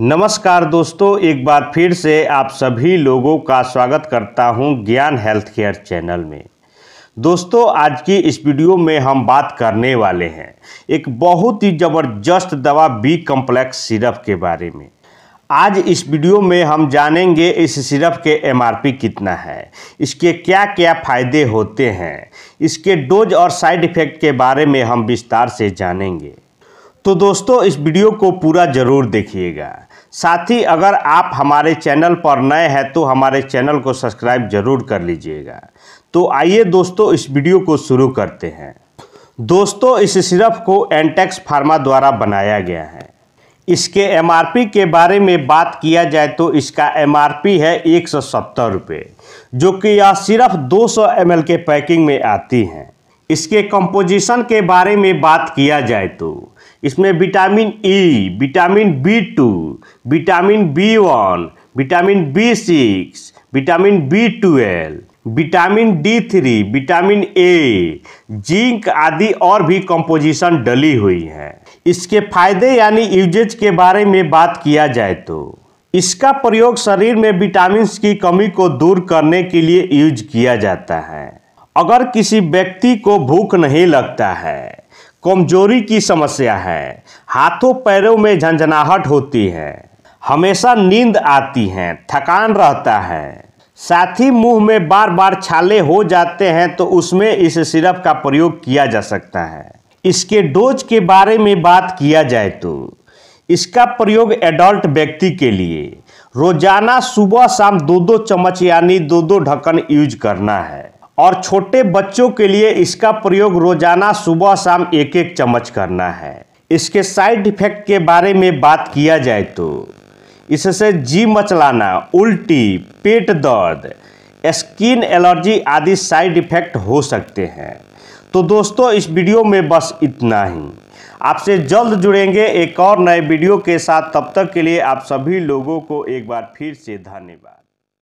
नमस्कार दोस्तों एक बार फिर से आप सभी लोगों का स्वागत करता हूं ज्ञान हेल्थ केयर चैनल में दोस्तों आज की इस वीडियो में हम बात करने वाले हैं एक बहुत ही ज़बरदस्त दवा बी कॉम्प्लेक्स सिरप के बारे में आज इस वीडियो में हम जानेंगे इस सिरप के एमआरपी कितना है इसके क्या क्या फ़ायदे होते हैं इसके डोज और साइड इफ़ेक्ट के बारे में हम विस्तार से जानेंगे तो दोस्तों इस वीडियो को पूरा ज़रूर देखिएगा साथ ही अगर आप हमारे चैनल पर नए हैं तो हमारे चैनल को सब्सक्राइब ज़रूर कर लीजिएगा तो आइए दोस्तों इस वीडियो को शुरू करते हैं दोस्तों इस सिरप को एंटेक्स फार्मा द्वारा बनाया गया है इसके एमआरपी के बारे में बात किया जाए तो इसका एमआरपी है एक सौ जो कि यह सिर्फ 200 सौ के पैकिंग में आती हैं इसके कंपोजिशन के बारे में बात किया जाए तो इसमें vitamin E e, vitamin B two vitamin B one vitamin B six vitamin B twelve vitamin D three vitamin A zinc आदि और भी कंपोजिशन डली हुई हैं इसके फायदे यानी यूजेज के बारे में बात किया जाए तो इसका प्रयोग शरीर में विटामिन की कमी को दूर करने के लिए यूज किया जाता है अगर किसी व्यक्ति को भूख नहीं लगता है कमजोरी की समस्या है हाथों पैरों में झंझनाहट होती है हमेशा नींद आती है थकान रहता है साथ ही मुंह में बार बार छाले हो जाते हैं तो उसमें इस सिरप का प्रयोग किया जा सकता है इसके डोज के बारे में बात किया जाए तो इसका प्रयोग एडल्ट व्यक्ति के लिए रोजाना सुबह शाम दो दो चम्मच यानी दो दो ढक्कन यूज करना है और छोटे बच्चों के लिए इसका प्रयोग रोजाना सुबह शाम एक एक चम्मच करना है इसके साइड इफेक्ट के बारे में बात किया जाए तो इससे जी मचलाना उल्टी पेट दर्द स्किन एलर्जी आदि साइड इफेक्ट हो सकते हैं तो दोस्तों इस वीडियो में बस इतना ही आपसे जल्द जुड़ेंगे एक और नए वीडियो के साथ तब तक के लिए आप सभी लोगों को एक बार फिर से धन्यवाद